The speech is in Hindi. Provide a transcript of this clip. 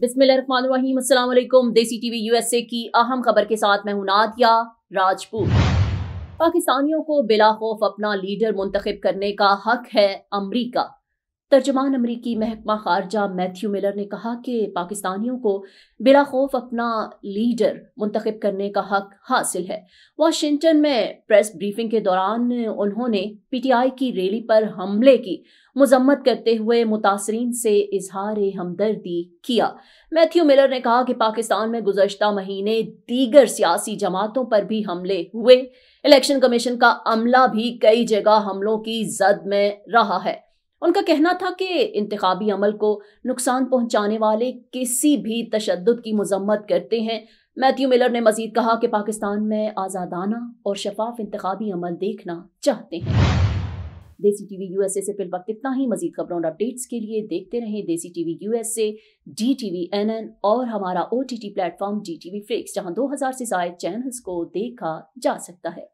बिस्मिल्लाम देसी टीवी यूएसए की अहम खबर के साथ मैं हूं नादिया राजपूत पाकिस्तानियों को बिला खौफ अपना लीडर मुंतखब करने का हक है अमरीका तर्जमान अमरीकी महकमा खारजा मैथ्यू मिलर ने कहा कि पाकिस्तानियों को बिला खौफ अपना लीडर मुंतखब करने का हक हासिल है वाशिंगटन में प्रेस ब्रीफिंग के दौरान उन्होंने पी टी आई की रैली पर हमले की मजम्मत करते हुए मुतासरीन से इजहार हमदर्दी किया मैथ्यू मिलर ने कहा कि पाकिस्तान में गुजशत महीने दीगर सियासी जमातों पर भी हमले हुए इलेक्शन कमीशन का अमला भी कई जगह हमलों की जद में रहा है उनका कहना था कि इंतबी अमल को नुकसान पहुंचाने वाले किसी भी तशद की मजम्मत करते हैं मैथ्यू मिलर ने मजीद कहा कि पाकिस्तान में आज़ादाना और शफाफ इंतबी अमल देखना चाहते हैं देसी टीवी यूएसए से फिल वक्त इतना ही मजीद खबरों और अपडेट्स के लिए देखते रहें Desi TV USA D N N और हमारा O T T platform D T V flix जहाँ दो हज़ार से जायद चैनल्स को देखा जा सकता है